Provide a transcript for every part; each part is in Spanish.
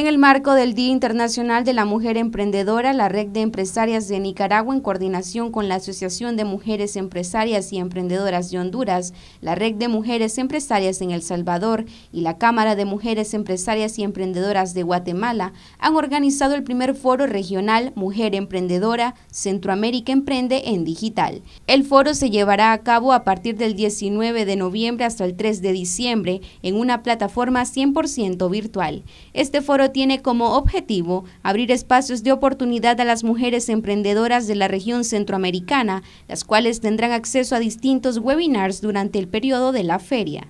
En el marco del Día Internacional de la Mujer Emprendedora, la Red de Empresarias de Nicaragua, en coordinación con la Asociación de Mujeres Empresarias y Emprendedoras de Honduras, la Red de Mujeres Empresarias en El Salvador y la Cámara de Mujeres Empresarias y Emprendedoras de Guatemala, han organizado el primer foro regional Mujer Emprendedora Centroamérica Emprende en Digital. El foro se llevará a cabo a partir del 19 de noviembre hasta el 3 de diciembre en una plataforma 100% virtual. Este foro tiene como objetivo abrir espacios de oportunidad a las mujeres emprendedoras de la región centroamericana, las cuales tendrán acceso a distintos webinars durante el periodo de la feria.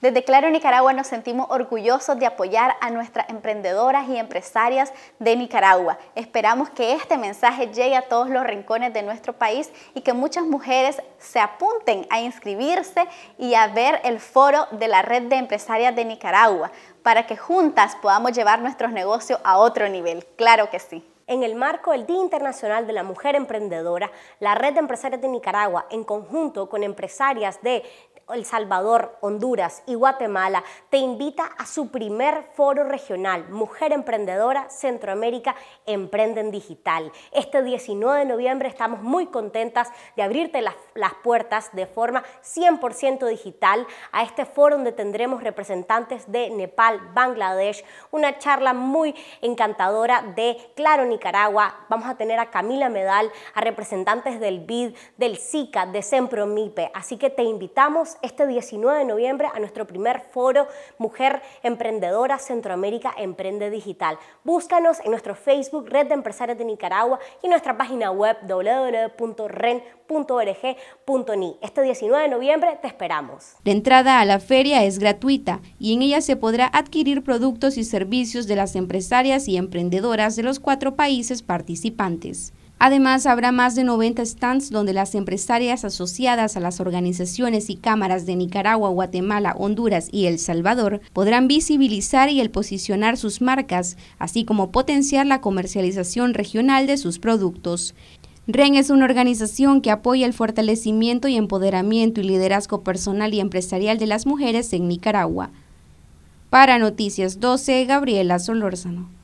Desde Claro Nicaragua nos sentimos orgullosos de apoyar a nuestras emprendedoras y empresarias de Nicaragua. Esperamos que este mensaje llegue a todos los rincones de nuestro país y que muchas mujeres se apunten a inscribirse y a ver el foro de la Red de Empresarias de Nicaragua para que juntas podamos llevar nuestros negocios a otro nivel. Claro que sí. En el marco del Día Internacional de la Mujer Emprendedora, la Red de Empresarias de Nicaragua, en conjunto con empresarias de el Salvador, Honduras y Guatemala, te invita a su primer foro regional, Mujer Emprendedora Centroamérica Emprenden Digital. Este 19 de noviembre estamos muy contentas de abrirte las, puertas de forma 100% digital a este foro donde tendremos representantes de Nepal, Bangladesh, una charla muy encantadora de Claro Nicaragua. Vamos a tener a Camila Medal, a representantes del BID, del SICA, de Sempromipe. Así que te invitamos este 19 de noviembre a nuestro primer foro Mujer Emprendedora Centroamérica Emprende Digital. Búscanos en nuestro Facebook Red de Empresarios de Nicaragua y en nuestra página web www.ren.org.ni. Este 19 de noviembre te esperamos. La entrada a la feria es gratuita y en ella se podrá adquirir productos y servicios de las empresarias y emprendedoras de los cuatro países participantes. Además, habrá más de 90 stands donde las empresarias asociadas a las organizaciones y cámaras de Nicaragua, Guatemala, Honduras y El Salvador podrán visibilizar y el posicionar sus marcas, así como potenciar la comercialización regional de sus productos. REN es una organización que apoya el fortalecimiento y empoderamiento y liderazgo personal y empresarial de las mujeres en Nicaragua. Para Noticias 12, Gabriela Solórzano.